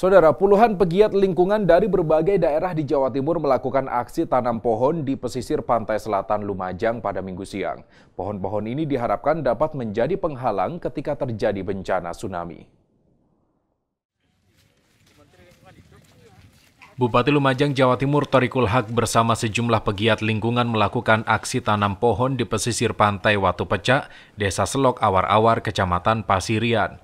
Saudara, puluhan pegiat lingkungan dari berbagai daerah di Jawa Timur melakukan aksi tanam pohon di pesisir pantai selatan Lumajang pada minggu siang. Pohon-pohon ini diharapkan dapat menjadi penghalang ketika terjadi bencana tsunami. Bupati Lumajang, Jawa Timur Torikul Hak, bersama sejumlah pegiat lingkungan melakukan aksi tanam pohon di pesisir pantai Watu Pecak, Desa Selok Awar-Awar, Kecamatan Pasirian.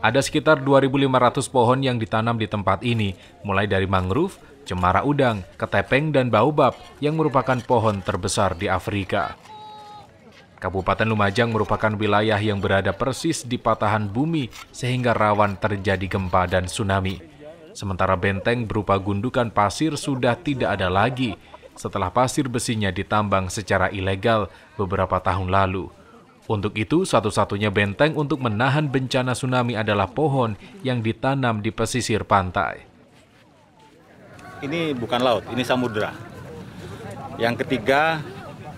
Ada sekitar 2.500 pohon yang ditanam di tempat ini, mulai dari mangrove, cemara udang, ketepeng, dan baobab yang merupakan pohon terbesar di Afrika. Kabupaten Lumajang merupakan wilayah yang berada persis di patahan bumi sehingga rawan terjadi gempa dan tsunami. Sementara benteng berupa gundukan pasir sudah tidak ada lagi setelah pasir besinya ditambang secara ilegal beberapa tahun lalu. Untuk itu, satu-satunya benteng untuk menahan bencana tsunami adalah pohon yang ditanam di pesisir pantai. Ini bukan laut, ini samudera. Yang ketiga,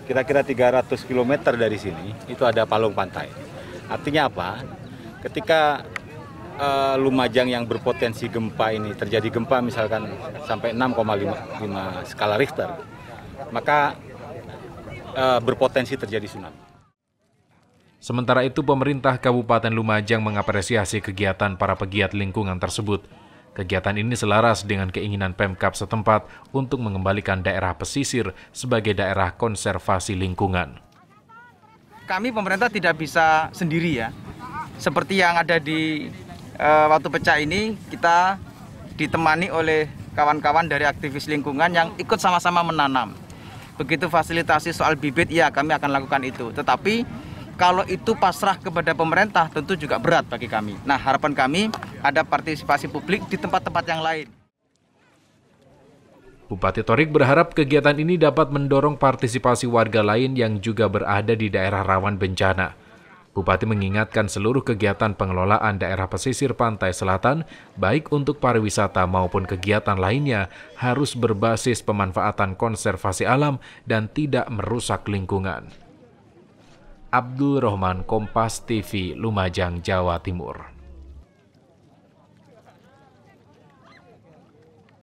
kira-kira 300 km dari sini, itu ada palung pantai. Artinya apa? Ketika uh, Lumajang yang berpotensi gempa ini, terjadi gempa misalkan sampai 6,5 skala Richter, maka uh, berpotensi terjadi tsunami. Sementara itu, pemerintah Kabupaten Lumajang mengapresiasi kegiatan para pegiat lingkungan tersebut. Kegiatan ini selaras dengan keinginan Pemkap setempat untuk mengembalikan daerah pesisir sebagai daerah konservasi lingkungan. Kami pemerintah tidak bisa sendiri ya. Seperti yang ada di e, eh, waktu pecah ini, kita ditemani oleh kawan-kawan dari aktivis lingkungan yang ikut sama-sama menanam. Begitu fasilitasi soal bibit, ya kami akan lakukan itu. Tetapi kalau itu pasrah kepada pemerintah tentu juga berat bagi kami. Nah, harapan kami ada partisipasi publik di tempat-tempat yang lain. Bupati Torik berharap kegiatan ini dapat mendorong partisipasi warga lain yang juga berada di daerah rawan bencana. Bupati mengingatkan seluruh kegiatan pengelolaan daerah pesisir pantai selatan, baik untuk pariwisata maupun kegiatan lainnya, harus berbasis pemanfaatan konservasi alam dan tidak merusak lingkungan. Abdul Rahman Kompas TV Lumajang Jawa Timur